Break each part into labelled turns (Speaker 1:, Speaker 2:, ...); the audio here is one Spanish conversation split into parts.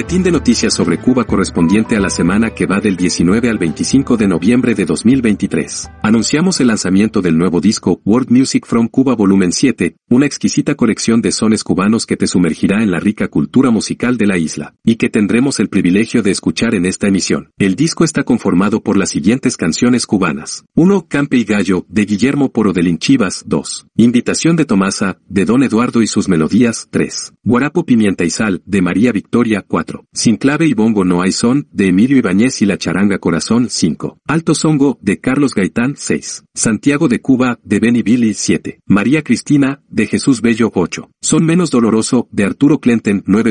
Speaker 1: Boletín de noticias sobre Cuba correspondiente a la semana que va del 19 al 25 de noviembre de 2023. Anunciamos el lanzamiento del nuevo disco World Music from Cuba Volumen 7, una exquisita colección de sones cubanos que te sumergirá en la rica cultura musical de la isla, y que tendremos el privilegio de escuchar en esta emisión. El disco está conformado por las siguientes canciones cubanas. 1. Campe y Gallo, de Guillermo Poro de 2. Invitación de Tomasa, de Don Eduardo y sus melodías. 3. Guarapo Pimienta y Sal, de María Victoria. 4. Sin clave y Bongo no hay son, de Emilio Ibáñez y la charanga corazón 5. Alto Songo, de Carlos Gaitán 6. Santiago de Cuba, de Benny Billy 7. María Cristina, de Jesús Bello 8. Son menos doloroso, de Arturo Clenten 9.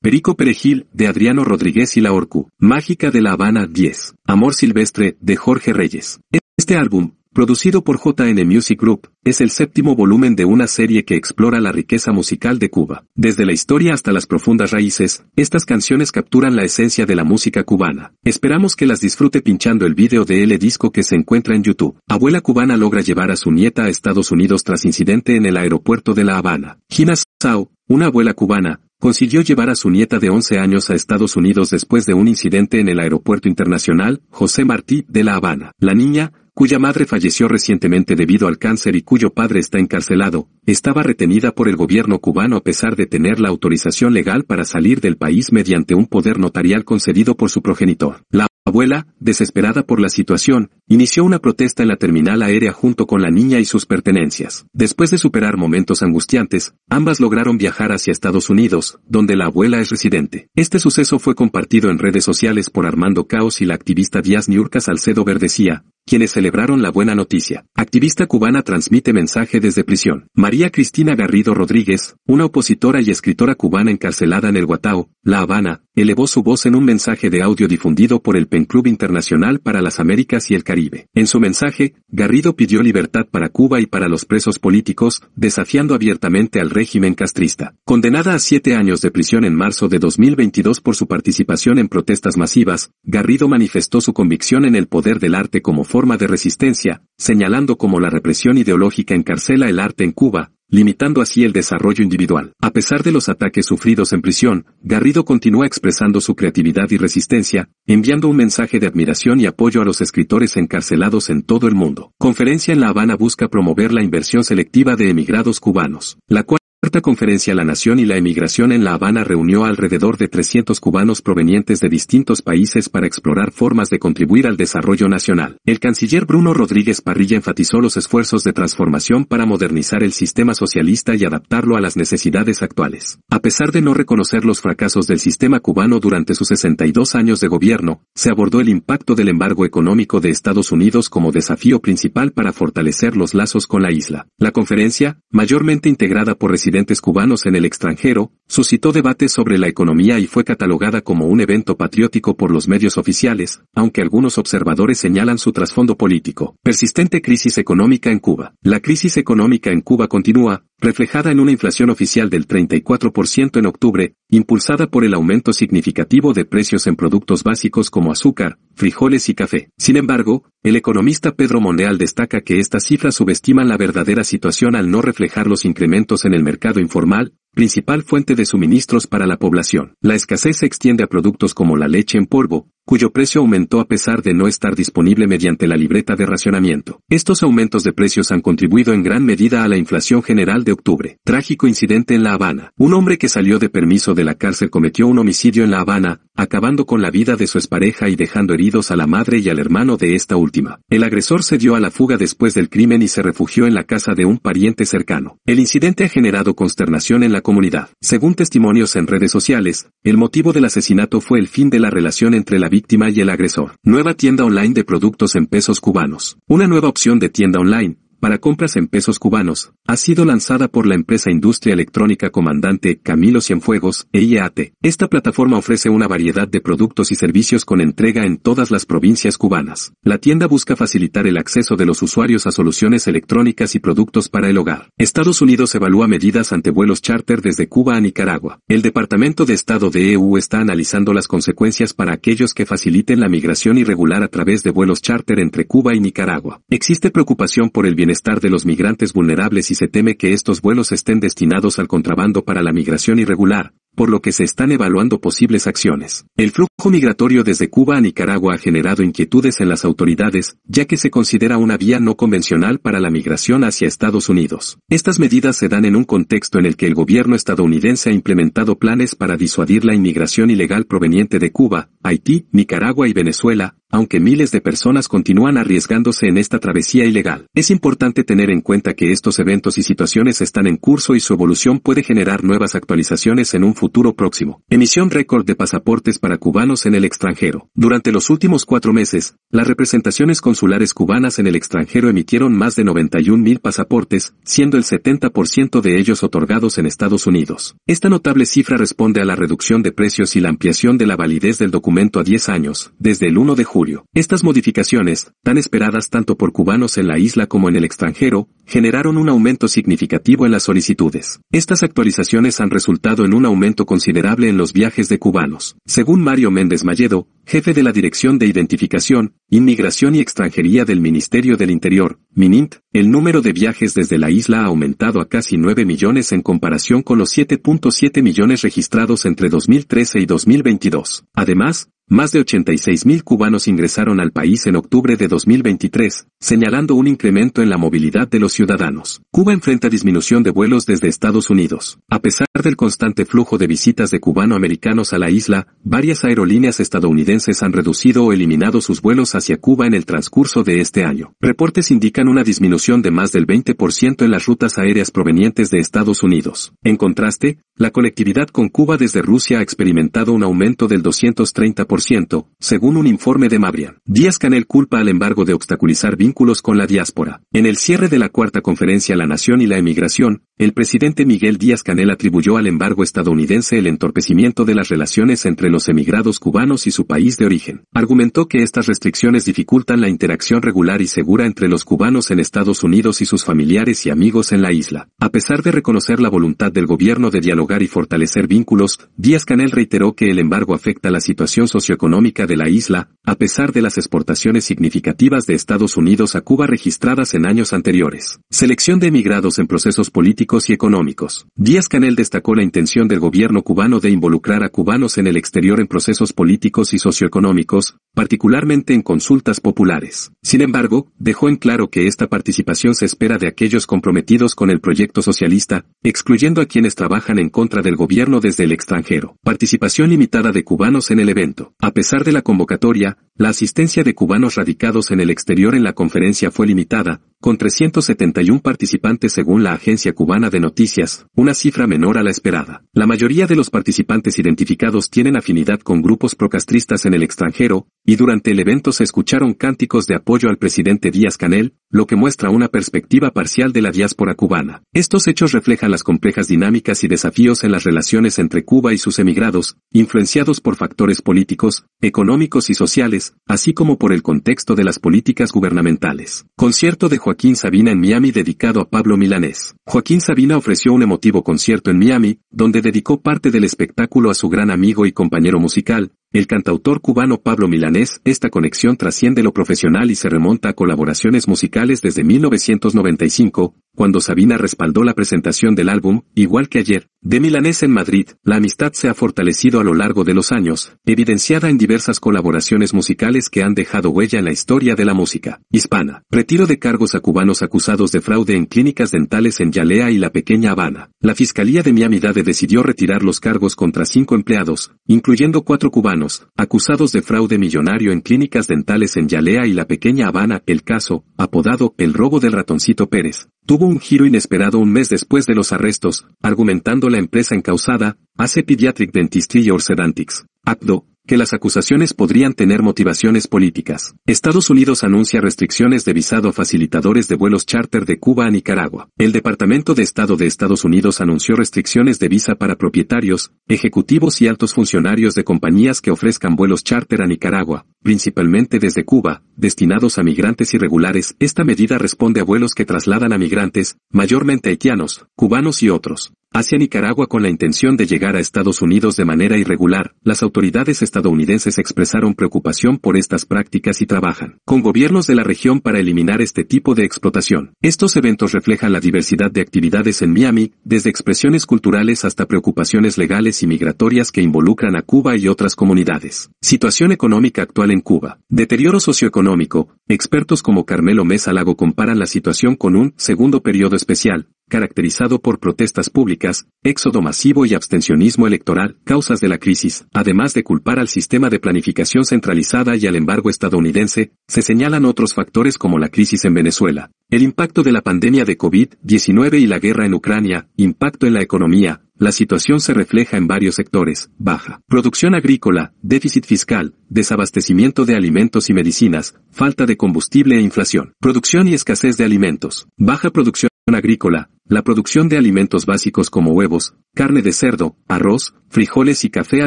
Speaker 1: Perico Perejil, de Adriano Rodríguez y la Orcu. Mágica de la Habana 10. Amor Silvestre, de Jorge Reyes. Este álbum, producido por JN Music Group, es el séptimo volumen de una serie que explora la riqueza musical de Cuba. Desde la historia hasta las profundas raíces, estas canciones capturan la esencia de la música cubana. Esperamos que las disfrute pinchando el vídeo de L disco que se encuentra en YouTube. Abuela cubana logra llevar a su nieta a Estados Unidos tras incidente en el aeropuerto de La Habana. Gina Sao, una abuela cubana, consiguió llevar a su nieta de 11 años a Estados Unidos después de un incidente en el aeropuerto internacional José Martí de La Habana. La niña, cuya madre falleció recientemente debido al cáncer y cuyo padre está encarcelado, estaba retenida por el gobierno cubano a pesar de tener la autorización legal para salir del país mediante un poder notarial concedido por su progenitor abuela, desesperada por la situación, inició una protesta en la terminal aérea junto con la niña y sus pertenencias. Después de superar momentos angustiantes, ambas lograron viajar hacia Estados Unidos, donde la abuela es residente. Este suceso fue compartido en redes sociales por Armando Caos y la activista Díaz Niurka Salcedo Verdecía, quienes celebraron la buena noticia. Activista cubana transmite mensaje desde prisión. María Cristina Garrido Rodríguez, una opositora y escritora cubana encarcelada en el Guatao, La Habana, elevó su voz en un mensaje de audio difundido por el Club Internacional para las Américas y el Caribe. En su mensaje, Garrido pidió libertad para Cuba y para los presos políticos, desafiando abiertamente al régimen castrista. Condenada a siete años de prisión en marzo de 2022 por su participación en protestas masivas, Garrido manifestó su convicción en el poder del arte como forma de resistencia, señalando como la represión ideológica encarcela el arte en Cuba, limitando así el desarrollo individual. A pesar de los ataques sufridos en prisión, Garrido continúa expresando su creatividad y resistencia, enviando un mensaje de admiración y apoyo a los escritores encarcelados en todo el mundo. Conferencia en La Habana busca promover la inversión selectiva de emigrados cubanos, la cual conferencia La Nación y la Emigración en La Habana reunió alrededor de 300 cubanos provenientes de distintos países para explorar formas de contribuir al desarrollo nacional. El canciller Bruno Rodríguez Parrilla enfatizó los esfuerzos de transformación para modernizar el sistema socialista y adaptarlo a las necesidades actuales. A pesar de no reconocer los fracasos del sistema cubano durante sus 62 años de gobierno, se abordó el impacto del embargo económico de Estados Unidos como desafío principal para fortalecer los lazos con la isla. La conferencia, mayormente integrada por residentes cubanos en el extranjero, suscitó debates sobre la economía y fue catalogada como un evento patriótico por los medios oficiales, aunque algunos observadores señalan su trasfondo político. Persistente crisis económica en Cuba. La crisis económica en Cuba continúa, reflejada en una inflación oficial del 34% en octubre, impulsada por el aumento significativo de precios en productos básicos como azúcar, frijoles y café. Sin embargo, el economista Pedro Monreal destaca que estas cifras subestiman la verdadera situación al no reflejar los incrementos en el mercado informal, principal fuente de suministros para la población. La escasez se extiende a productos como la leche en polvo, cuyo precio aumentó a pesar de no estar disponible mediante la libreta de racionamiento. Estos aumentos de precios han contribuido en gran medida a la inflación general de octubre. Trágico incidente en La Habana. Un hombre que salió de permiso de de la cárcel cometió un homicidio en La Habana, acabando con la vida de su expareja y dejando heridos a la madre y al hermano de esta última. El agresor se dio a la fuga después del crimen y se refugió en la casa de un pariente cercano. El incidente ha generado consternación en la comunidad. Según testimonios en redes sociales, el motivo del asesinato fue el fin de la relación entre la víctima y el agresor. Nueva tienda online de productos en pesos cubanos. Una nueva opción de tienda online, para compras en pesos cubanos, ha sido lanzada por la empresa industria electrónica comandante Camilo Cienfuegos, EIAT. Esta plataforma ofrece una variedad de productos y servicios con entrega en todas las provincias cubanas. La tienda busca facilitar el acceso de los usuarios a soluciones electrónicas y productos para el hogar. Estados Unidos evalúa medidas ante vuelos charter desde Cuba a Nicaragua. El Departamento de Estado de EU está analizando las consecuencias para aquellos que faciliten la migración irregular a través de vuelos charter entre Cuba y Nicaragua. Existe preocupación por el bienestar estar de los migrantes vulnerables y se teme que estos vuelos estén destinados al contrabando para la migración irregular, por lo que se están evaluando posibles acciones. El flujo migratorio desde Cuba a Nicaragua ha generado inquietudes en las autoridades, ya que se considera una vía no convencional para la migración hacia Estados Unidos. Estas medidas se dan en un contexto en el que el gobierno estadounidense ha implementado planes para disuadir la inmigración ilegal proveniente de Cuba, Haití, Nicaragua y Venezuela, aunque miles de personas continúan arriesgándose en esta travesía ilegal. Es importante tener en cuenta que estos eventos y situaciones están en curso y su evolución puede generar nuevas actualizaciones en un futuro próximo. Emisión récord de pasaportes para cubanos en el extranjero. Durante los últimos cuatro meses, las representaciones consulares cubanas en el extranjero emitieron más de 91 mil pasaportes, siendo el 70% de ellos otorgados en Estados Unidos. Esta notable cifra responde a la reducción de precios y la ampliación de la validez del documento a 10 años, desde el 1 de julio estas modificaciones, tan esperadas tanto por cubanos en la isla como en el extranjero, generaron un aumento significativo en las solicitudes. Estas actualizaciones han resultado en un aumento considerable en los viajes de cubanos. Según Mario Méndez Malledo, jefe de la Dirección de Identificación, Inmigración y Extranjería del Ministerio del Interior, MININT, el número de viajes desde la isla ha aumentado a casi 9 millones en comparación con los 7.7 millones registrados entre 2013 y 2022. Además, más de 86.000 cubanos ingresaron al país en octubre de 2023, señalando un incremento en la movilidad de los ciudadanos. Cuba enfrenta disminución de vuelos desde Estados Unidos. A pesar del constante flujo de visitas de cubano-americanos a la isla, varias aerolíneas estadounidenses han reducido o eliminado sus vuelos hacia Cuba en el transcurso de este año. Reportes indican una disminución de más del 20% en las rutas aéreas provenientes de Estados Unidos. En contraste, la conectividad con Cuba desde Rusia ha experimentado un aumento del 230%, según un informe de Mabrian. Díaz Canel culpa al embargo de obstaculizar vínculos con la diáspora. En el cierre de la cuarta conferencia La Nación y la Emigración, el presidente Miguel Díaz Canel atribuyó al embargo estadounidense el entorpecimiento de las relaciones entre los emigrados cubanos y su país de origen. Argumentó que estas restricciones dificultan la interacción regular y segura entre los cubanos en Estados Unidos y sus familiares y amigos en la isla. A pesar de reconocer la voluntad del gobierno de dialogar y fortalecer vínculos, Díaz Canel reiteró que el embargo afecta la situación socioeconómica de la isla, a pesar de las exportaciones significativas de Estados Unidos a Cuba registradas en años anteriores. Selección de emigrados en procesos políticos y económicos. Díaz Canel destacó la intención del gobierno cubano de involucrar a cubanos en el exterior en procesos políticos y socioeconómicos, particularmente en consultas populares. Sin embargo, dejó en claro que esta participación se espera de aquellos comprometidos con el proyecto socialista, excluyendo a quienes trabajan en contra del gobierno desde el extranjero. Participación limitada de cubanos en el evento. A pesar de la convocatoria, la asistencia de cubanos radicados en el exterior en la conferencia fue limitada, con 371 participantes según la Agencia Cubana de Noticias, una cifra menor a la esperada. La mayoría de los participantes identificados tienen afinidad con grupos procastristas en el extranjero, y durante el evento se escucharon cánticos de apoyo al presidente Díaz Canel, lo que muestra una perspectiva parcial de la diáspora cubana. Estos hechos reflejan las complejas dinámicas y desafíos en las relaciones entre Cuba y sus emigrados, influenciados por factores políticos, económicos y sociales, así como por el contexto de las políticas gubernamentales. Concierto de Joaquín Sabina en Miami dedicado a Pablo Milanés. Joaquín Sabina ofreció un emotivo concierto en Miami, donde dedicó parte del espectáculo a su gran amigo y compañero musical, el cantautor cubano Pablo Milanés, esta conexión trasciende lo profesional y se remonta a colaboraciones musicales desde 1995, cuando Sabina respaldó la presentación del álbum, igual que ayer, de Milanés en Madrid, la amistad se ha fortalecido a lo largo de los años, evidenciada en diversas colaboraciones musicales que han dejado huella en la historia de la música hispana. Retiro de cargos a cubanos acusados de fraude en clínicas dentales en Yalea y la Pequeña Habana. La Fiscalía de Miami Dade decidió retirar los cargos contra cinco empleados, incluyendo cuatro cubanos, acusados de fraude millonario en clínicas dentales en Yalea y la Pequeña Habana. El caso, apodado El robo del ratoncito Pérez, tuvo un giro inesperado un mes después de los arrestos, argumentando la empresa encausada, hace Pediatric Dentistry or Sedantics, APDO, que las acusaciones podrían tener motivaciones políticas. Estados Unidos anuncia restricciones de visado a facilitadores de vuelos charter de Cuba a Nicaragua. El Departamento de Estado de Estados Unidos anunció restricciones de visa para propietarios, ejecutivos y altos funcionarios de compañías que ofrezcan vuelos charter a Nicaragua, principalmente desde Cuba, destinados a migrantes irregulares. Esta medida responde a vuelos que trasladan a migrantes, mayormente haitianos, cubanos y otros. Hacia Nicaragua con la intención de llegar a Estados Unidos de manera irregular, las autoridades estadounidenses expresaron preocupación por estas prácticas y trabajan con gobiernos de la región para eliminar este tipo de explotación. Estos eventos reflejan la diversidad de actividades en Miami, desde expresiones culturales hasta preocupaciones legales y migratorias que involucran a Cuba y otras comunidades. Situación económica actual en Cuba. Deterioro socioeconómico. Expertos como Carmelo Mesa Lago comparan la situación con un segundo periodo especial, caracterizado por protestas públicas, éxodo masivo y abstencionismo electoral, causas de la crisis, además de culpar al sistema de planificación centralizada y al embargo estadounidense, se señalan otros factores como la crisis en Venezuela, el impacto de la pandemia de COVID-19 y la guerra en Ucrania, impacto en la economía, la situación se refleja en varios sectores, baja producción agrícola, déficit fiscal, desabastecimiento de alimentos y medicinas, falta de combustible e inflación, producción y escasez de alimentos, baja producción agrícola, la producción de alimentos básicos como huevos, carne de cerdo, arroz, frijoles y café ha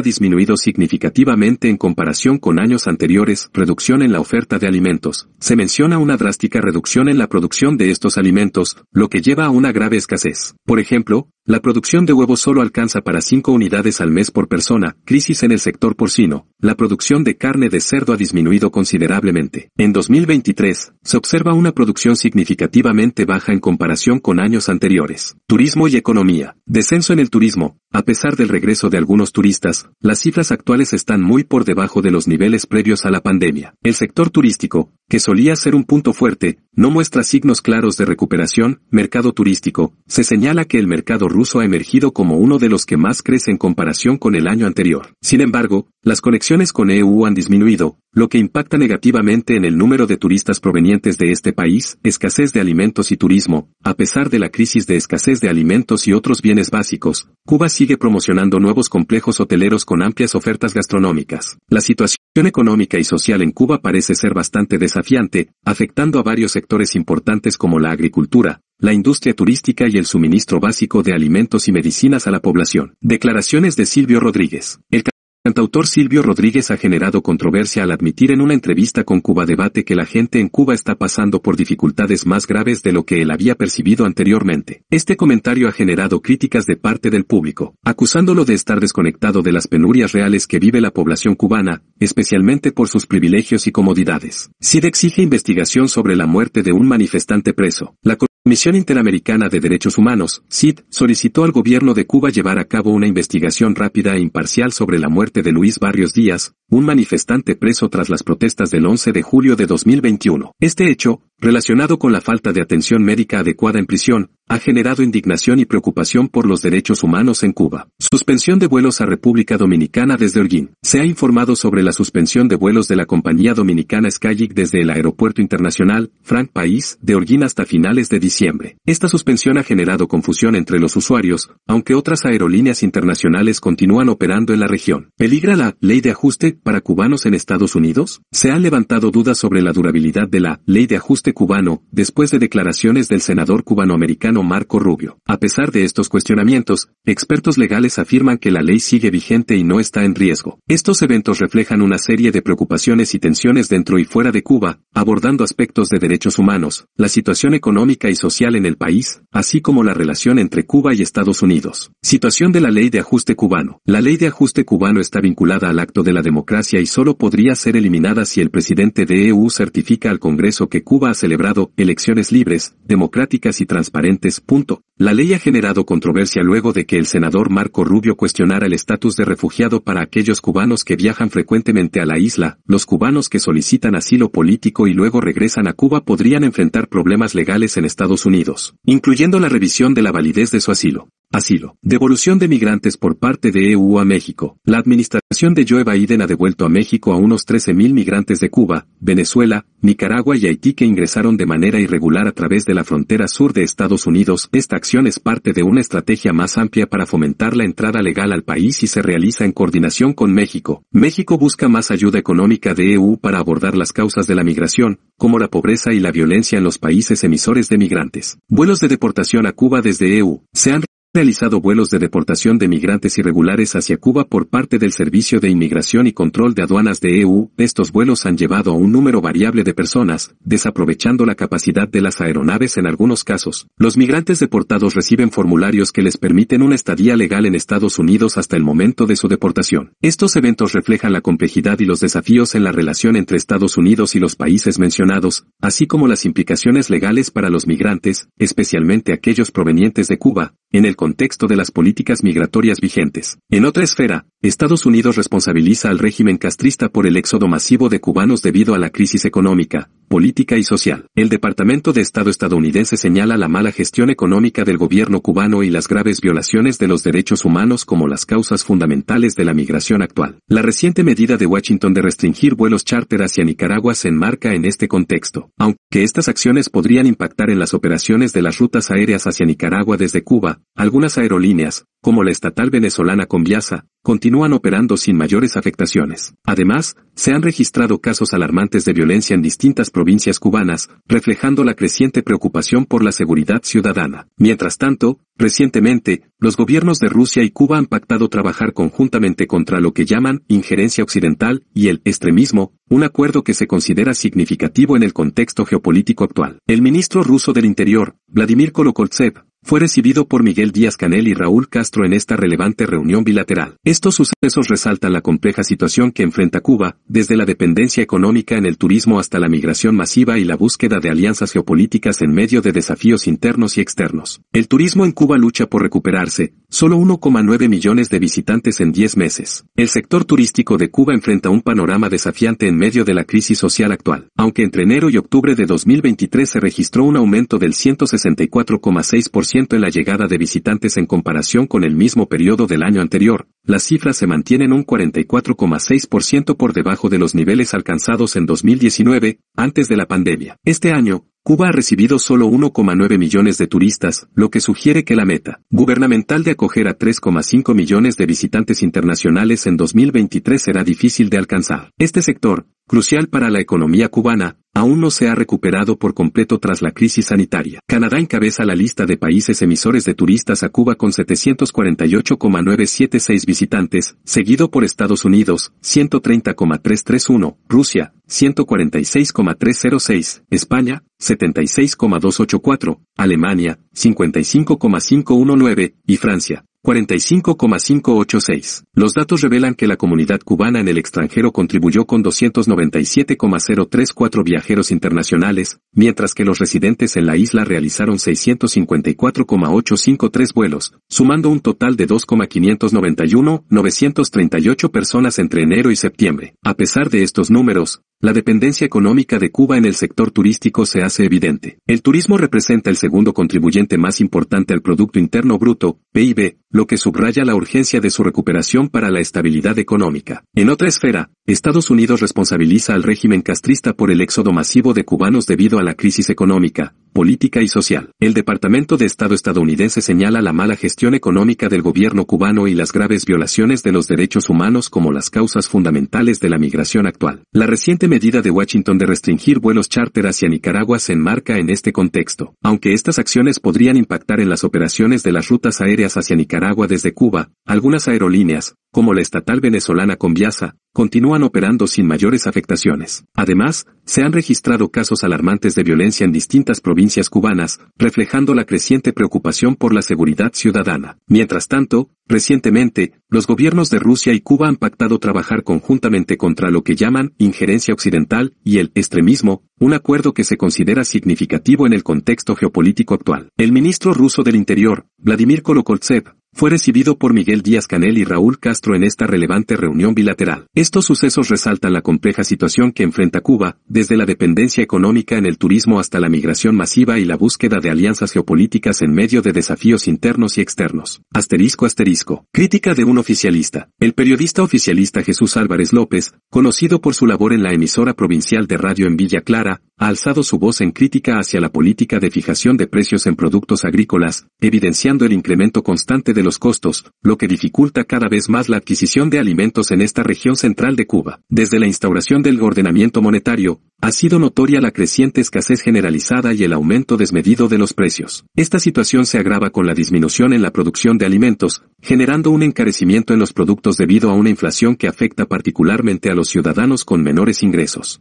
Speaker 1: disminuido significativamente en comparación con años anteriores. Reducción en la oferta de alimentos. Se menciona una drástica reducción en la producción de estos alimentos, lo que lleva a una grave escasez. Por ejemplo, la producción de huevos solo alcanza para 5 unidades al mes por persona, crisis en el sector porcino. La producción de carne de cerdo ha disminuido considerablemente. En 2023, se observa una producción significativamente baja en comparación con años anteriores turismo y economía, descenso en el turismo, a pesar del regreso de algunos turistas, las cifras actuales están muy por debajo de los niveles previos a la pandemia. El sector turístico, que solía ser un punto fuerte, no muestra signos claros de recuperación. Mercado turístico, se señala que el mercado ruso ha emergido como uno de los que más crece en comparación con el año anterior. Sin embargo, las conexiones con EU han disminuido, lo que impacta negativamente en el número de turistas provenientes de este país, escasez de alimentos y turismo. A pesar de la crisis de escasez de alimentos y otros bienes básicos, Cuba sigue promocionando nuevos complejos hoteleros con amplias ofertas gastronómicas. La situación económica y social en Cuba parece ser bastante desafiante, afectando a varios sectores importantes como la agricultura, la industria turística y el suministro básico de alimentos y medicinas a la población. Declaraciones de Silvio Rodríguez cantautor Silvio Rodríguez ha generado controversia al admitir en una entrevista con Cuba Debate que la gente en Cuba está pasando por dificultades más graves de lo que él había percibido anteriormente. Este comentario ha generado críticas de parte del público, acusándolo de estar desconectado de las penurias reales que vive la población cubana, especialmente por sus privilegios y comodidades. Cid exige investigación sobre la muerte de un manifestante preso. La Misión Interamericana de Derechos Humanos, CID, solicitó al gobierno de Cuba llevar a cabo una investigación rápida e imparcial sobre la muerte de Luis Barrios Díaz, un manifestante preso tras las protestas del 11 de julio de 2021. Este hecho, relacionado con la falta de atención médica adecuada en prisión, ha generado indignación y preocupación por los derechos humanos en Cuba. Suspensión de vuelos a República Dominicana desde Orguín. Se ha informado sobre la suspensión de vuelos de la compañía dominicana Skylink desde el Aeropuerto Internacional Frank País de Orguín hasta finales de diciembre. Esta suspensión ha generado confusión entre los usuarios, aunque otras aerolíneas internacionales continúan operando en la región. ¿Peligra la ley de ajuste para cubanos en Estados Unidos? Se han levantado dudas sobre la durabilidad de la ley de ajuste cubano, después de declaraciones del senador cubanoamericano Marco Rubio. A pesar de estos cuestionamientos, expertos legales afirman que la ley sigue vigente y no está en riesgo. Estos eventos reflejan una serie de preocupaciones y tensiones dentro y fuera de Cuba, abordando aspectos de derechos humanos, la situación económica y social en el país, así como la relación entre Cuba y Estados Unidos. Situación de la ley de ajuste cubano. La ley de ajuste cubano está vinculada al acto de la democracia y solo podría ser eliminada si el presidente de EU certifica al Congreso que Cuba celebrado elecciones libres, democráticas y transparentes. La ley ha generado controversia luego de que el senador Marco Rubio cuestionara el estatus de refugiado para aquellos cubanos que viajan frecuentemente a la isla. Los cubanos que solicitan asilo político y luego regresan a Cuba podrían enfrentar problemas legales en Estados Unidos, incluyendo la revisión de la validez de su asilo. Asilo. Devolución de migrantes por parte de EU a México. La administración de Joe Biden ha devuelto a México a unos 13.000 migrantes de Cuba, Venezuela, Nicaragua y Haití que ingresaron de manera irregular a través de la frontera sur de Estados Unidos. Esta acción es parte de una estrategia más amplia para fomentar la entrada legal al país y se realiza en coordinación con México. México busca más ayuda económica de EU para abordar las causas de la migración, como la pobreza y la violencia en los países emisores de migrantes. Vuelos de deportación a Cuba desde EU. Se han realizado vuelos de deportación de migrantes irregulares hacia Cuba por parte del Servicio de Inmigración y Control de Aduanas de EU. Estos vuelos han llevado a un número variable de personas, desaprovechando la capacidad de las aeronaves en algunos casos. Los migrantes deportados reciben formularios que les permiten una estadía legal en Estados Unidos hasta el momento de su deportación. Estos eventos reflejan la complejidad y los desafíos en la relación entre Estados Unidos y los países mencionados, así como las implicaciones legales para los migrantes, especialmente aquellos provenientes de Cuba, en el contexto de las políticas migratorias vigentes. En otra esfera, Estados Unidos responsabiliza al régimen castrista por el éxodo masivo de cubanos debido a la crisis económica, política y social. El Departamento de Estado estadounidense señala la mala gestión económica del gobierno cubano y las graves violaciones de los derechos humanos como las causas fundamentales de la migración actual. La reciente medida de Washington de restringir vuelos chárter hacia Nicaragua se enmarca en este contexto. Aunque estas acciones podrían impactar en las operaciones de las rutas aéreas hacia Nicaragua desde Cuba, algunas aerolíneas, como la estatal venezolana Conviasa, continúan continúan operando sin mayores afectaciones. Además, se han registrado casos alarmantes de violencia en distintas provincias cubanas, reflejando la creciente preocupación por la seguridad ciudadana. Mientras tanto, recientemente, los gobiernos de Rusia y Cuba han pactado trabajar conjuntamente contra lo que llaman injerencia occidental y el extremismo, un acuerdo que se considera significativo en el contexto geopolítico actual. El ministro ruso del Interior, Vladimir Kolokoltsev, fue recibido por Miguel Díaz Canel y Raúl Castro en esta relevante reunión bilateral. Estos sucesos resaltan la compleja situación que enfrenta Cuba, desde la dependencia económica en el turismo hasta la migración masiva y la búsqueda de alianzas geopolíticas en medio de desafíos internos y externos. El turismo en Cuba lucha por recuperarse, solo 1,9 millones de visitantes en 10 meses. El sector turístico de Cuba enfrenta un panorama desafiante en medio de la crisis social actual, aunque entre enero y octubre de 2023 se registró un aumento del 164,6% en la llegada de visitantes en comparación con el mismo periodo del año anterior, las cifras se mantienen un 44,6% por debajo de los niveles alcanzados en 2019, antes de la pandemia. Este año, Cuba ha recibido solo 1,9 millones de turistas, lo que sugiere que la meta gubernamental de acoger a 3,5 millones de visitantes internacionales en 2023 será difícil de alcanzar. Este sector, crucial para la economía cubana, aún no se ha recuperado por completo tras la crisis sanitaria. Canadá encabeza la lista de países emisores de turistas a Cuba con 748,976 visitantes, seguido por Estados Unidos, 130,331, Rusia, 146,306, España, 76,284, Alemania, 55,519 y Francia, 45,586. Los datos revelan que la comunidad cubana en el extranjero contribuyó con 297,034 viajeros internacionales, mientras que los residentes en la isla realizaron 654,853 vuelos, sumando un total de 2,591,938 personas entre enero y septiembre. A pesar de estos números, la dependencia económica de Cuba en el sector turístico se hace evidente. El turismo representa el segundo contribuyente más importante al Producto Interno Bruto, PIB, lo que subraya la urgencia de su recuperación para la estabilidad económica. En otra esfera, Estados Unidos responsabiliza al régimen castrista por el éxodo masivo de cubanos debido a la crisis económica, política y social. El Departamento de Estado estadounidense señala la mala gestión económica del gobierno cubano y las graves violaciones de los derechos humanos como las causas fundamentales de la migración actual. La reciente medida de Washington de restringir vuelos chárter hacia Nicaragua se enmarca en este contexto. Aunque estas acciones podrían impactar en las operaciones de las rutas aéreas hacia Nicaragua desde Cuba, algunas aerolíneas, como la estatal venezolana Conviasa, continúan operando sin mayores afectaciones. Además, se han registrado casos alarmantes de violencia en distintas provincias cubanas, reflejando la creciente preocupación por la seguridad ciudadana. Mientras tanto, recientemente, los gobiernos de Rusia y Cuba han pactado trabajar conjuntamente contra lo que llaman injerencia occidental y el extremismo, un acuerdo que se considera significativo en el contexto geopolítico actual. El ministro ruso del Interior, Vladimir Kolokoltsev, fue recibido por Miguel Díaz Canel y Raúl Castro en esta relevante reunión bilateral. Estos sucesos resaltan la compleja situación que enfrenta Cuba, desde la dependencia económica en el turismo hasta la migración masiva y la búsqueda de alianzas geopolíticas en medio de desafíos internos y externos. Asterisco asterisco. Crítica de un oficialista. El periodista oficialista Jesús Álvarez López, conocido por su labor en la emisora provincial de radio en Villa Clara, ha alzado su voz en crítica hacia la política de fijación de precios en productos agrícolas, evidenciando el incremento constante de los costos, lo que dificulta cada vez más la adquisición de alimentos en esta región central de Cuba. Desde la instauración del ordenamiento monetario, ha sido notoria la creciente escasez generalizada y el aumento desmedido de los precios. Esta situación se agrava con la disminución en la producción de alimentos, generando un encarecimiento en los productos debido a una inflación que afecta particularmente a los ciudadanos con menores ingresos.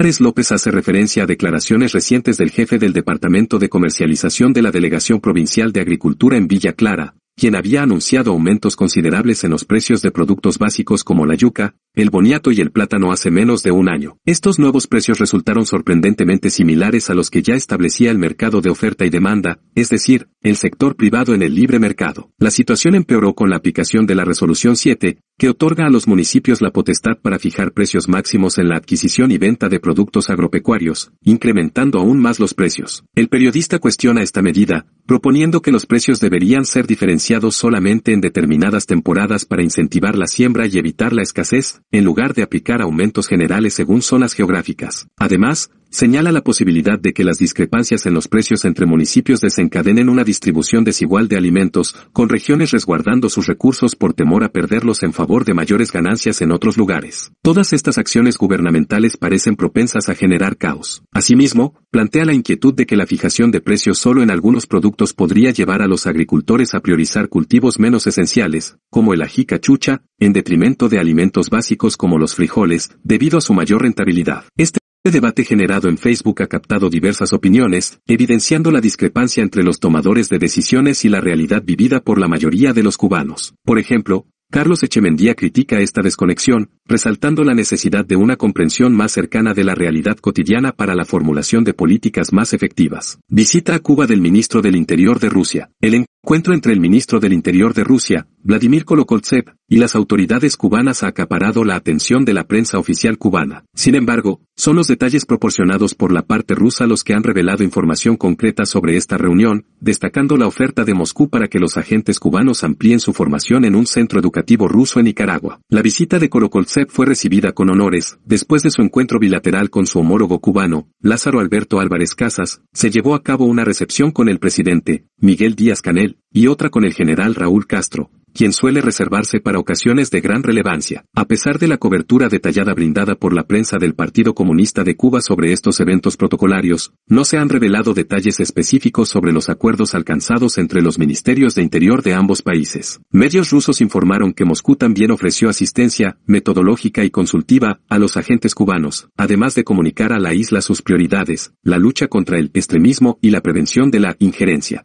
Speaker 1: Ares López hace referencia a declaraciones recientes del jefe del Departamento de Comercialización de la Delegación Provincial de Agricultura en Villa Clara, quien había anunciado aumentos considerables en los precios de productos básicos como la yuca, el boniato y el plátano hace menos de un año. Estos nuevos precios resultaron sorprendentemente similares a los que ya establecía el mercado de oferta y demanda, es decir, el sector privado en el libre mercado. La situación empeoró con la aplicación de la Resolución 7, que otorga a los municipios la potestad para fijar precios máximos en la adquisición y venta de productos agropecuarios, incrementando aún más los precios. El periodista cuestiona esta medida, proponiendo que los precios deberían ser diferenciados solamente en determinadas temporadas para incentivar la siembra y evitar la escasez, en lugar de aplicar aumentos generales según zonas geográficas. Además, señala la posibilidad de que las discrepancias en los precios entre municipios desencadenen una distribución desigual de alimentos, con regiones resguardando sus recursos por temor a perderlos en favor de mayores ganancias en otros lugares. Todas estas acciones gubernamentales parecen propensas a generar caos. Asimismo, plantea la inquietud de que la fijación de precios solo en algunos productos podría llevar a los agricultores a priorizar cultivos menos esenciales, como el ají cachucha, en detrimento de alimentos básicos como los frijoles, debido a su mayor rentabilidad. Este el este debate generado en Facebook ha captado diversas opiniones, evidenciando la discrepancia entre los tomadores de decisiones y la realidad vivida por la mayoría de los cubanos. Por ejemplo, Carlos Echemendía critica esta desconexión, resaltando la necesidad de una comprensión más cercana de la realidad cotidiana para la formulación de políticas más efectivas. Visita a Cuba del ministro del Interior de Rusia. El encuentro entre el ministro del Interior de Rusia, Vladimir Kolokoltsev, y las autoridades cubanas ha acaparado la atención de la prensa oficial cubana. Sin embargo, son los detalles proporcionados por la parte rusa los que han revelado información concreta sobre esta reunión, destacando la oferta de Moscú para que los agentes cubanos amplíen su formación en un centro educativo ruso en Nicaragua. La visita de Kolokoltsev fue recibida con honores, después de su encuentro bilateral con su homólogo cubano, Lázaro Alberto Álvarez Casas, se llevó a cabo una recepción con el presidente, Miguel Díaz Canel, y otra con el general Raúl Castro, quien suele reservarse para ocasiones de gran relevancia. A pesar de la cobertura detallada brindada por la prensa del Partido Comunista de Cuba sobre estos eventos protocolarios, no se han revelado detalles específicos sobre los acuerdos alcanzados entre los ministerios de interior de ambos países. Medios rusos informaron que Moscú también ofreció asistencia metodológica y consultiva a los agentes cubanos, además de comunicar a la isla sus prioridades, la lucha contra el extremismo y la prevención de la injerencia.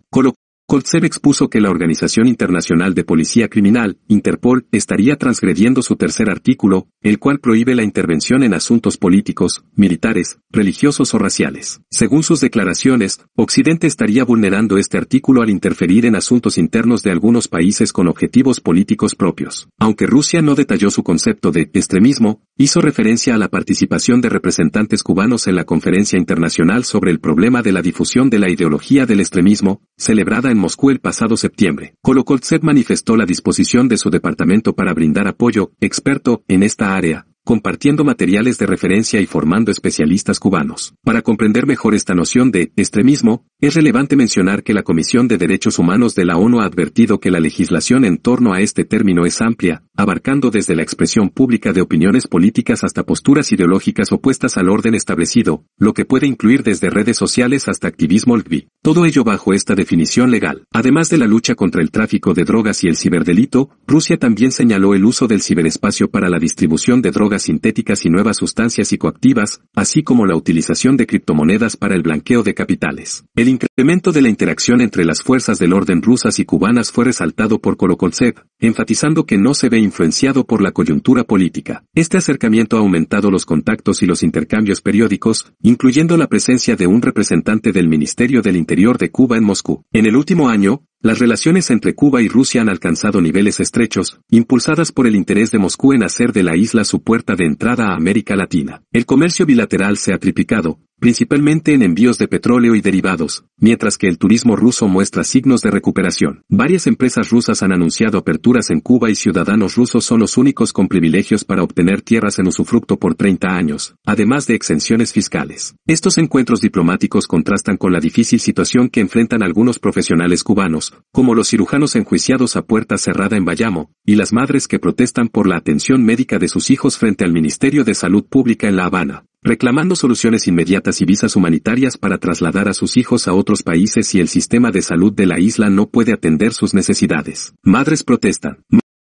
Speaker 1: Koltsev expuso que la Organización Internacional de Policía Criminal, Interpol, estaría transgrediendo su tercer artículo, el cual prohíbe la intervención en asuntos políticos, militares, religiosos o raciales. Según sus declaraciones, Occidente estaría vulnerando este artículo al interferir en asuntos internos de algunos países con objetivos políticos propios. Aunque Rusia no detalló su concepto de extremismo, hizo referencia a la participación de representantes cubanos en la Conferencia Internacional sobre el problema de la difusión de la ideología del extremismo, celebrada en Moscú el pasado septiembre. Kolokoltsev manifestó la disposición de su departamento para brindar apoyo experto en esta área, compartiendo materiales de referencia y formando especialistas cubanos. Para comprender mejor esta noción de extremismo, es relevante mencionar que la Comisión de Derechos Humanos de la ONU ha advertido que la legislación en torno a este término es amplia, abarcando desde la expresión pública de opiniones políticas hasta posturas ideológicas opuestas al orden establecido, lo que puede incluir desde redes sociales hasta activismo LGBI. Todo ello bajo esta definición legal. Además de la lucha contra el tráfico de drogas y el ciberdelito, Rusia también señaló el uso del ciberespacio para la distribución de drogas sintéticas y nuevas sustancias psicoactivas, así como la utilización de criptomonedas para el blanqueo de capitales. El incremento de la interacción entre las fuerzas del orden rusas y cubanas fue resaltado por Kolokonsev, enfatizando que no se ve influenciado por la coyuntura política. Este acercamiento ha aumentado los contactos y los intercambios periódicos, incluyendo la presencia de un representante del Ministerio del Interior de Cuba en Moscú. En el último año, las relaciones entre Cuba y Rusia han alcanzado niveles estrechos, impulsadas por el interés de Moscú en hacer de la isla su puerta de entrada a América Latina. El comercio bilateral se ha triplicado, principalmente en envíos de petróleo y derivados, mientras que el turismo ruso muestra signos de recuperación. Varias empresas rusas han anunciado aperturas en Cuba y ciudadanos rusos son los únicos con privilegios para obtener tierras en usufructo por 30 años, además de exenciones fiscales. Estos encuentros diplomáticos contrastan con la difícil situación que enfrentan algunos profesionales cubanos, como los cirujanos enjuiciados a puerta cerrada en Bayamo, y las madres que protestan por la atención médica de sus hijos frente al Ministerio de Salud Pública en La Habana reclamando soluciones inmediatas y visas humanitarias para trasladar a sus hijos a otros países si el sistema de salud de la isla no puede atender sus necesidades. Madres protestan.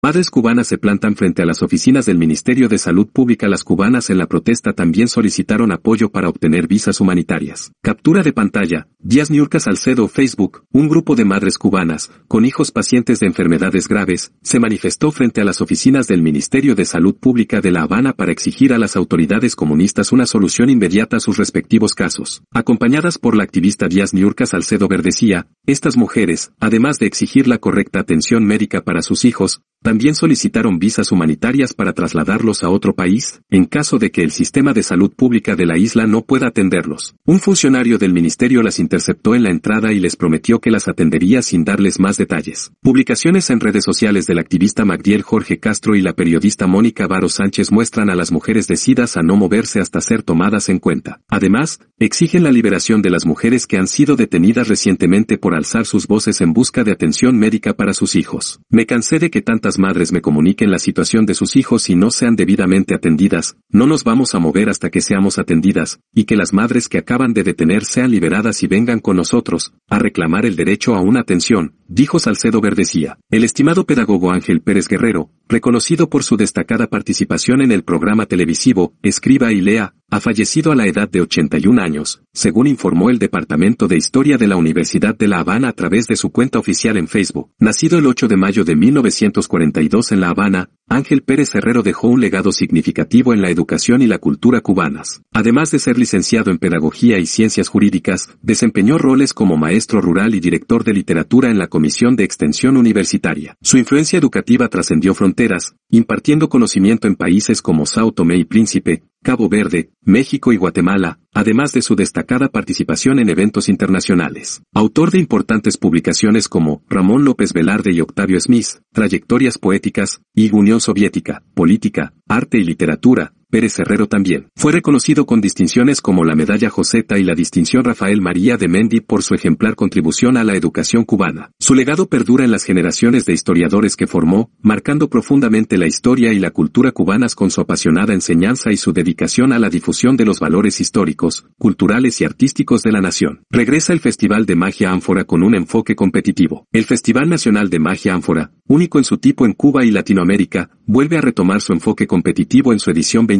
Speaker 1: Madres cubanas se plantan frente a las oficinas del Ministerio de Salud Pública. Las cubanas en la protesta también solicitaron apoyo para obtener visas humanitarias. Captura de pantalla. Díaz Niurka Salcedo Facebook. Un grupo de madres cubanas, con hijos pacientes de enfermedades graves, se manifestó frente a las oficinas del Ministerio de Salud Pública de La Habana para exigir a las autoridades comunistas una solución inmediata a sus respectivos casos. Acompañadas por la activista Díaz Niurka Salcedo Verdecía, estas mujeres, además de exigir la correcta atención médica para sus hijos, también solicitaron visas humanitarias para trasladarlos a otro país, en caso de que el sistema de salud pública de la isla no pueda atenderlos. Un funcionario del ministerio las interceptó en la entrada y les prometió que las atendería sin darles más detalles. Publicaciones en redes sociales del activista Magdiel Jorge Castro y la periodista Mónica Varo Sánchez muestran a las mujeres decidas a no moverse hasta ser tomadas en cuenta. Además, exigen la liberación de las mujeres que han sido detenidas recientemente por alzar sus voces en busca de atención médica para sus hijos. Me cansé de que tantas madres me comuniquen la situación de sus hijos y no sean debidamente atendidas, no nos vamos a mover hasta que seamos atendidas, y que las madres que acaban de detener sean liberadas y vengan con nosotros, a reclamar el derecho a una atención, dijo Salcedo Verdecía. El estimado pedagogo Ángel Pérez Guerrero, reconocido por su destacada participación en el programa televisivo Escriba y Lea, ha fallecido a la edad de 81 años, según informó el Departamento de Historia de la Universidad de La Habana a través de su cuenta oficial en Facebook. Nacido el 8 de mayo de 1942 en La Habana, Ángel Pérez Herrero dejó un legado significativo en la educación y la cultura cubanas. Además de ser licenciado en Pedagogía y Ciencias Jurídicas, desempeñó roles como maestro rural y director de literatura en la Comisión de Extensión Universitaria. Su influencia educativa trascendió fronteras, impartiendo conocimiento en países como Sao Tomé y Príncipe, Cabo Verde, México y Guatemala, además de su destacada participación en eventos internacionales. Autor de importantes publicaciones como Ramón López Velarde y Octavio Smith, Trayectorias Poéticas, y Unión Soviética, Política, Arte y Literatura, Pérez Herrero también. Fue reconocido con distinciones como la Medalla Joseta y la distinción Rafael María de Mendi por su ejemplar contribución a la educación cubana. Su legado perdura en las generaciones de historiadores que formó, marcando profundamente la historia y la cultura cubanas con su apasionada enseñanza y su dedicación a la difusión de los valores históricos, culturales y artísticos de la nación. Regresa el Festival de Magia Ánfora con un enfoque competitivo. El Festival Nacional de Magia Ánfora, único en su tipo en Cuba y Latinoamérica, vuelve a retomar su enfoque competitivo en su edición 20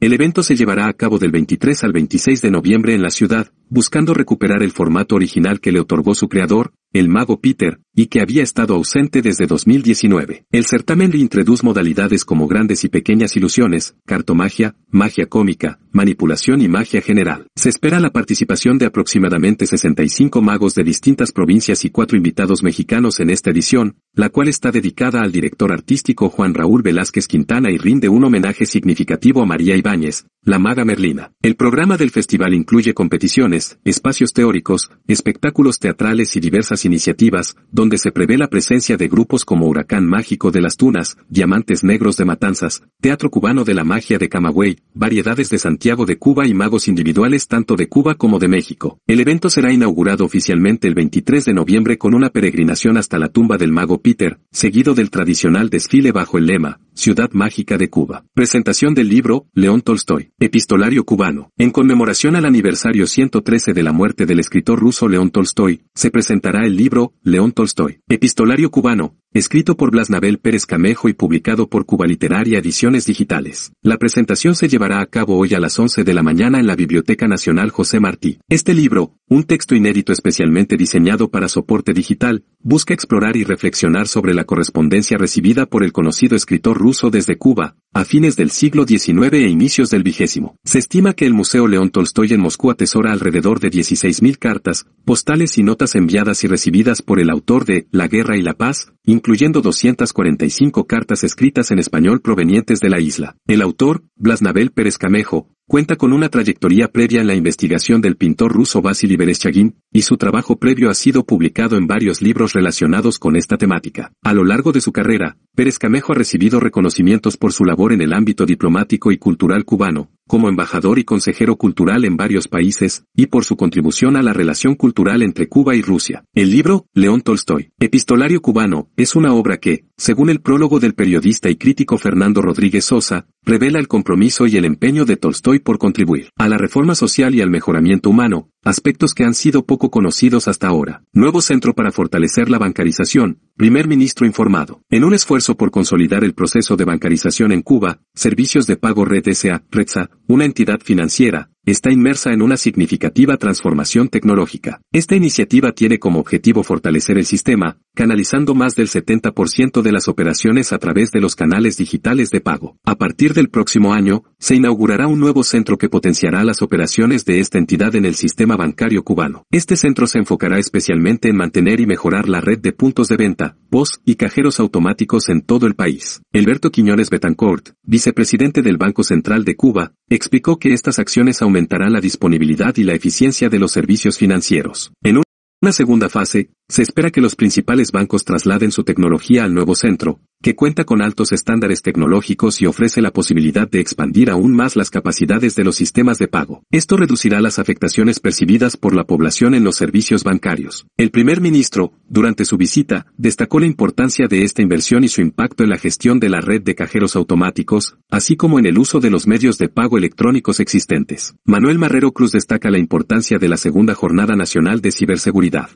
Speaker 1: el evento se llevará a cabo del 23 al 26 de noviembre en la ciudad, buscando recuperar el formato original que le otorgó su creador, el mago Peter, y que había estado ausente desde 2019. El certamen le introduce modalidades como grandes y pequeñas ilusiones, cartomagia, magia cómica, manipulación y magia general. Se espera la participación de aproximadamente 65 magos de distintas provincias y cuatro invitados mexicanos en esta edición, la cual está dedicada al director artístico Juan Raúl Velázquez Quintana y rinde un homenaje significativo a María Ibáñez, la maga Merlina. El programa del festival incluye competiciones, espacios teóricos, espectáculos teatrales y diversas iniciativas, donde se prevé la presencia de grupos como Huracán Mágico de las Tunas, Diamantes Negros de Matanzas, Teatro Cubano de la Magia de Camagüey, Variedades de Santiago de Cuba y magos individuales tanto de Cuba como de México. El evento será inaugurado oficialmente el 23 de noviembre con una peregrinación hasta la tumba del mago Peter, seguido del tradicional desfile bajo el lema, Ciudad Mágica de Cuba. Presentación del libro libro, León Tolstoy, epistolario cubano. En conmemoración al aniversario 113 de la muerte del escritor ruso León Tolstoy, se presentará el libro, León Tolstoy, epistolario cubano, Escrito por Blas Pérez Camejo y publicado por Cuba Literaria Ediciones Digitales. La presentación se llevará a cabo hoy a las 11 de la mañana en la Biblioteca Nacional José Martí. Este libro, un texto inédito especialmente diseñado para soporte digital, busca explorar y reflexionar sobre la correspondencia recibida por el conocido escritor ruso desde Cuba, a fines del siglo XIX e inicios del XX. Se estima que el Museo León Tolstoy en Moscú atesora alrededor de 16.000 cartas, postales y notas enviadas y recibidas por el autor de La Guerra y la Paz, incluyendo 245 cartas escritas en español provenientes de la isla. El autor, Blasnabel Pérez Camejo, Cuenta con una trayectoria previa en la investigación del pintor ruso Vasily Vereshchagin, y su trabajo previo ha sido publicado en varios libros relacionados con esta temática. A lo largo de su carrera, Pérez Camejo ha recibido reconocimientos por su labor en el ámbito diplomático y cultural cubano, como embajador y consejero cultural en varios países, y por su contribución a la relación cultural entre Cuba y Rusia. El libro, León Tolstoy, Epistolario Cubano, es una obra que, según el prólogo del periodista y crítico Fernando Rodríguez Sosa, revela el compromiso y el empeño de Tolstoy por contribuir a la reforma social y al mejoramiento humano, aspectos que han sido poco conocidos hasta ahora. Nuevo centro para fortalecer la bancarización, primer ministro informado. En un esfuerzo por consolidar el proceso de bancarización en Cuba, Servicios de Pago Red S.A., REDSA, una entidad financiera, está inmersa en una significativa transformación tecnológica. Esta iniciativa tiene como objetivo fortalecer el sistema, canalizando más del 70% de las operaciones a través de los canales digitales de pago. A partir del próximo año, se inaugurará un nuevo centro que potenciará las operaciones de esta entidad en el sistema bancario cubano. Este centro se enfocará especialmente en mantener y mejorar la red de puntos de venta, POS y cajeros automáticos en todo el país. Alberto Quiñones Betancourt, vicepresidente del Banco Central de Cuba, explicó que estas acciones aumentarán la disponibilidad y la eficiencia de los servicios financieros. En una segunda fase, se espera que los principales bancos trasladen su tecnología al nuevo centro, que cuenta con altos estándares tecnológicos y ofrece la posibilidad de expandir aún más las capacidades de los sistemas de pago. Esto reducirá las afectaciones percibidas por la población en los servicios bancarios. El primer ministro, durante su visita, destacó la importancia de esta inversión y su impacto en la gestión de la red de cajeros automáticos, así como en el uso de los medios de pago electrónicos existentes. Manuel Marrero Cruz destaca la importancia de la segunda jornada nacional de ciberseguridad.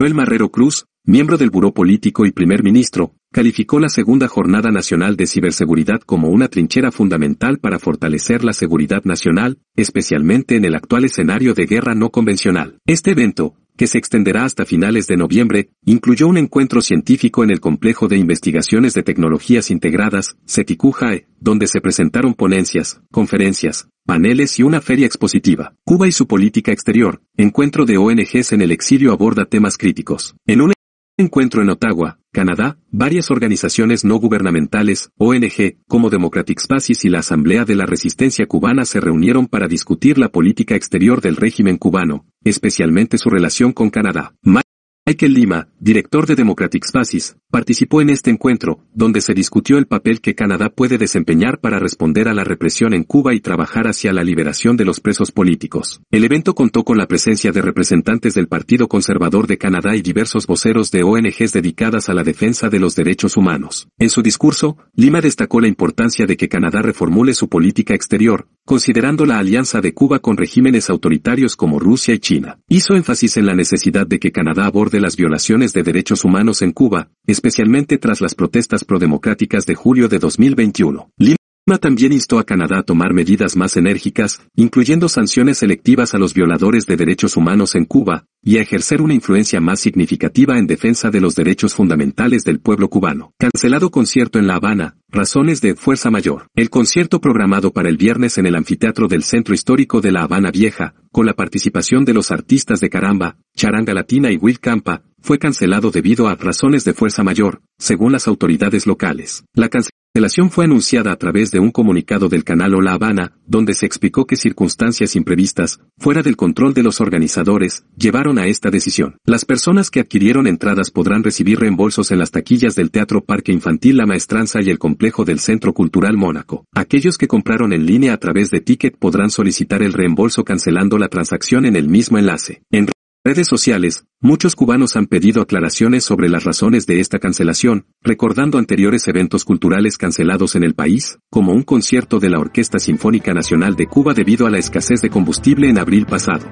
Speaker 1: Noel Marrero Cruz, miembro del Buró Político y Primer Ministro, calificó la segunda Jornada Nacional de Ciberseguridad como una trinchera fundamental para fortalecer la seguridad nacional, especialmente en el actual escenario de guerra no convencional. Este evento, que se extenderá hasta finales de noviembre, incluyó un encuentro científico en el Complejo de Investigaciones de Tecnologías Integradas, CETICUJAE, donde se presentaron ponencias, conferencias, paneles y una feria expositiva. Cuba y su política exterior, encuentro de ONGs en el exilio aborda temas críticos. En encuentro en Ottawa, Canadá, varias organizaciones no gubernamentales, ONG, como Democratic Spaces y la Asamblea de la Resistencia Cubana se reunieron para discutir la política exterior del régimen cubano, especialmente su relación con Canadá. Michael Lima, director de Democratic Spaces, participó en este encuentro, donde se discutió el papel que Canadá puede desempeñar para responder a la represión en Cuba y trabajar hacia la liberación de los presos políticos. El evento contó con la presencia de representantes del Partido Conservador de Canadá y diversos voceros de ONGs dedicadas a la defensa de los derechos humanos. En su discurso, Lima destacó la importancia de que Canadá reformule su política exterior, considerando la alianza de Cuba con regímenes autoritarios como Rusia y China. Hizo énfasis en la necesidad de que Canadá aborde de las violaciones de derechos humanos en Cuba, especialmente tras las protestas prodemocráticas de julio de 2021 también instó a Canadá a tomar medidas más enérgicas, incluyendo sanciones selectivas a los violadores de derechos humanos en Cuba, y a ejercer una influencia más significativa en defensa de los derechos fundamentales del pueblo cubano. Cancelado concierto en La Habana, razones de fuerza mayor. El concierto programado para el viernes en el anfiteatro del Centro Histórico de La Habana Vieja, con la participación de los artistas de Caramba, Charanga Latina y Will Campa, fue cancelado debido a razones de fuerza mayor, según las autoridades locales. La la acción fue anunciada a través de un comunicado del canal La Habana, donde se explicó que circunstancias imprevistas, fuera del control de los organizadores, llevaron a esta decisión. Las personas que adquirieron entradas podrán recibir reembolsos en las taquillas del Teatro Parque Infantil La Maestranza y el complejo del Centro Cultural Mónaco. Aquellos que compraron en línea a través de Ticket podrán solicitar el reembolso cancelando la transacción en el mismo enlace redes sociales, muchos cubanos han pedido aclaraciones sobre las razones de esta cancelación, recordando anteriores eventos culturales cancelados en el país, como un concierto de la Orquesta Sinfónica Nacional de Cuba debido a la escasez de combustible en abril pasado.